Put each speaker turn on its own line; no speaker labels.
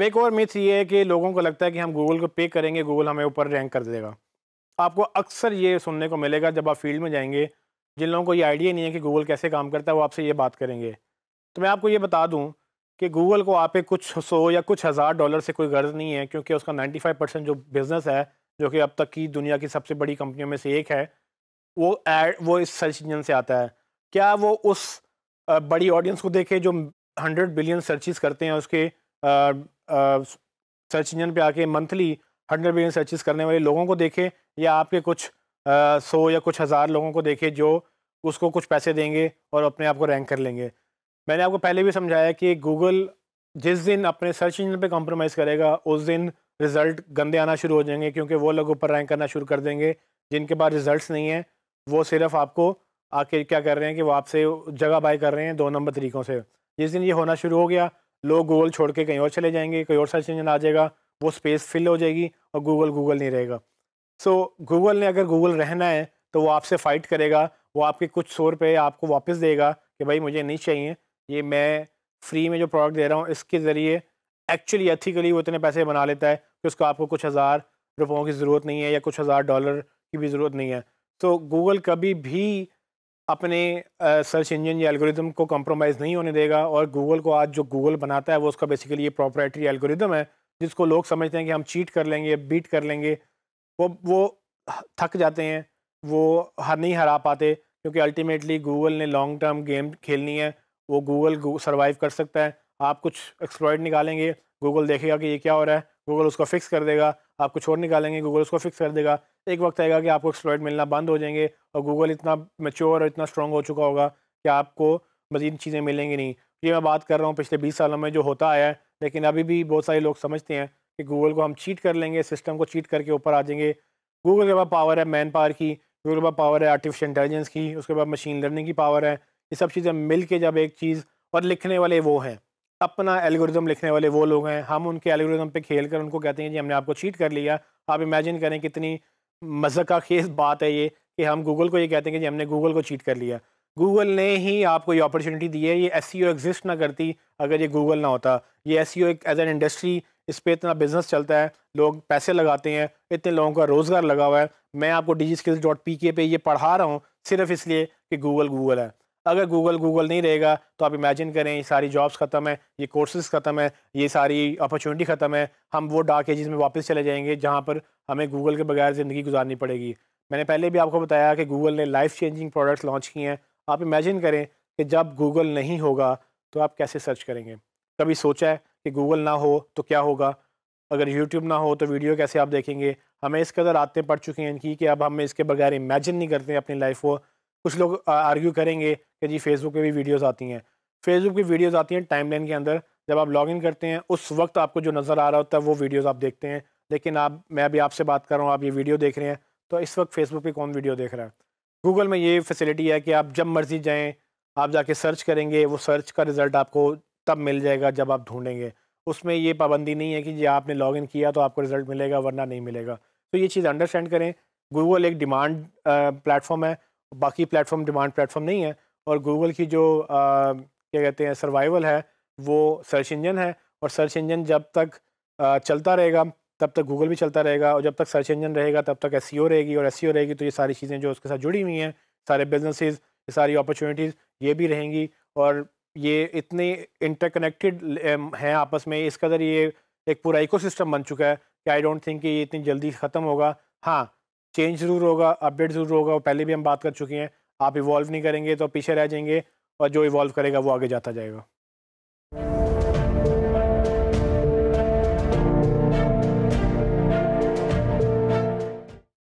अब एक और मिथ ये है कि लोगों को लगता है कि हम गूगल को पे करेंगे गूगल हमें ऊपर रैंक कर देगा आपको अक्सर ये सुनने को मिलेगा जब आप फील्ड में जाएंगे जिन लोगों को ये आइडिया नहीं है कि गूगल कैसे काम करता है वो आपसे ये बात करेंगे तो मैं आपको ये बता दूँ कि गूगल को आप कुछ सौ या कुछ हज़ार डॉलर से कोई गर्ज नहीं है क्योंकि उसका नाइन्टी परसेंट जो बिज़नेस है जो कि अब तक की दुनिया की सबसे बड़ी कंपनियों में से एक है वो एड वो इस सर्च इंजन से आता है क्या वो उस बड़ी ऑडियंस को देखे जो हंड्रेड बिलियन सर्चिस करते हैं उसके सर्च इंजन पे आके मंथली हंड्रेड मिलियन सर्चेस करने वाले लोगों को देखे या आपके कुछ सौ या कुछ हज़ार लोगों को देखे जो उसको कुछ पैसे देंगे और अपने आप को रैंक कर लेंगे मैंने आपको पहले भी समझाया कि गूगल जिस दिन अपने सर्च इंजन पे कॉम्प्रोमाइज़ करेगा उस दिन रिज़ल्ट गंदे आना शुरू हो जाएंगे क्योंकि वो लोग ऊपर रैंक करना शुरू कर देंगे जिनके पास रिज़ल्ट नहीं है वो सिर्फ आपको आके क्या कर रहे हैं कि वो आपसे जगह बाय कर रहे हैं दो नंबर तरीक़ों से जिस दिन ये होना शुरू हो गया लोग गूगल छोड़ के कहीं और चले जाएंगे कोई और सर्च इंजन आ जाएगा वो स्पेस फिल हो जाएगी और गूगल गूगल नहीं रहेगा सो so, गूगल ने अगर गूगल रहना है तो वो आपसे फ़ाइट करेगा वो आपके कुछ सौ रुपये आपको वापस देगा कि भाई मुझे नहीं चाहिए ये मैं फ्री में जो प्रोडक्ट दे रहा हूँ इसके ज़रिए एक्चुअली एथिकली वो इतने पैसे बना लेता है कि उसको आपको कुछ हज़ार रुपयों की ज़रूरत नहीं है या कुछ हज़ार डॉलर की भी ज़रूरत नहीं है तो गूगल कभी भी अपने सर्च इंजन या एल्गोरिदम को कॉम्प्रोमाइज़ नहीं होने देगा और गूगल को आज जो गूगल बनाता है वो उसका बेसिकली ये प्रॉपरेटरी एल्गोरिदम है जिसको लोग समझते हैं कि हम चीट कर लेंगे बीट कर लेंगे वो वो थक जाते हैं वो हर नहीं हरा पाते क्योंकि अल्टीमेटली गूगल ने लॉन्ग टर्म गेम खेलनी है वो गूगल सर्वाइव कर सकता है आप कुछ एक्सप्लॉयड निकालेंगे गूगल देखेगा कि ये क्या हो रहा है गूगल उसको फिक्स कर देगा आपको छोड़ निकालेंगे गूगल उसको फिक्स कर देगा एक वक्त आएगा कि आपको एक्सप्लॉयट मिलना बंद हो जाएंगे और गूगल इतना मेच्योर और इतना स्ट्रॉन्ग हो चुका होगा कि आपको मजीद चीज़ें मिलेंगी नहीं ये मैं बात कर रहा हूँ पिछले बीस सालों में जो होता आया है लेकिन अभी भी बहुत सारे लोग समझते हैं कि गूगल को हम चीट कर लेंगे सिस्टम को चीट करके ऊपर आ जाएंगे गूगल के पास पावर है मैन पावर की गूगल के पास पावर है आर्टिफिशियल इंटेलिजेंस की उसके बाद मशीन लर्निंग की पावर है ये सब चीज़ें मिल के जब एक चीज़ और लिखने वाले वो हैं अपना एलगोरिज्म लिखने वाले वो लोग हैं हम उनके एल्गोरिदम पे खेल कर उनको कहते हैं जी हमने आपको चीट कर लिया आप इमेजिन करें कितनी मजाक खेज बात है ये कि हम गूगल को ये कहते हैं कि जी हमने गूगल को चीट कर लिया गूगल ने ही आपको ये अपॉर्चुनिटी दी है ये एस एग्जिस्ट e ना करती अगर ये गूगल ना होता ये एस e एक एज एन इंडस्ट्री इस पर इतना बिजनेस चलता है लोग पैसे लगाते हैं इतने लोगों का रोज़गार लगा हुआ है मैं आपको डिजी स्किल्स डॉट पी के पे ये पढ़ा रहा हूँ सिर्फ इसलिए कि गूगल गूगल है अगर गूगल गूगल नहीं रहेगा तो आप इमेजिन करें ये सारी जॉब्स ख़त्म है ये कोर्सेज ख़त्म है ये सारी अपॉर्चुनिटी ख़त्म है हम वो डार्क एजेस में वापस चले जाएंगे जहाँ पर हमें गूगल के बगैर ज़िंदगी गुजारनी पड़ेगी मैंने पहले भी आपको बताया कि गूगल ने लाइफ चेंजिंग प्रोडक्ट्स लॉन्च किए हैं आप इमेजिन करें कि जब गूगल नहीं होगा तो आप कैसे सर्च करेंगे कभी सोचा है कि गूगल ना हो तो क्या होगा अगर यूट्यूब ना हो तो वीडियो कैसे आप देखेंगे हमें इस कदर आदतें पड़ चुकी हैं इनकी कि अब हम इसके बगैर इमेजिन नहीं करते अपनी लाइफ को कुछ लोग आर्ग्यू करेंगे कि जी फेसबुक पे भी वीडियोस आती हैं फेसबुक की वीडियोस आती हैं टाइमलाइन के अंदर जब आप लॉगिन करते हैं उस वक्त आपको जो नज़र आ रहा होता है वो वीडियोस आप देखते हैं लेकिन आप मैं अभी आपसे बात कर रहा हूँ आप ये वीडियो देख रहे हैं तो इस वक्त फेसबुक पर कौन वीडियो देख रहा है गूगल में ये फैसिलिटी है कि आप जब मर्ज़ी जाएँ आप जाके सर्च करेंगे वो सर्च का रिज़ल्ट आपको तब मिल जाएगा जब आप ढूंढेंगे उसमें ये पाबंदी नहीं है कि जी आपने लॉगिन किया तो आपको रिज़ल्ट मिलेगा वरना नहीं मिलेगा तो ये चीज़ अंडरस्टैंड करें गूगल एक डिमांड प्लेटफॉर्म है बाकी प्लेटफॉर्म डिमांड प्लेटफॉर्म नहीं है और गूगल की जो आ, क्या कहते हैं सर्वाइवल है वो सर्च इंजन है और सर्च इंजन जब तक आ, चलता रहेगा तब तक गूगल भी चलता रहेगा और जब तक सर्च इंजन रहेगा तब तक एस e रहेगी और एस e रहेगी तो ये सारी चीज़ें जो उसके साथ जुड़ी हुई हैं सारे बिजनेसेस ये सारी अपॉर्चुनिटीज़ ये भी रहेंगी और ये इतनी इंटरकनेक्टेड हैं आपस में इस कदर ये एक पूरा इकोसिस्टम बन चुका है कि आई डोंट थिंक कि ये इतनी जल्दी ख़त्म होगा हाँ चेंज ज़रूर होगा अपडेट ज़रूर होगा और पहले भी हम बात कर चुके हैं आप इवॉल्व नहीं करेंगे तो पीछे रह जाएंगे और जो इवॉल्व करेगा वो आगे जाता जाएगा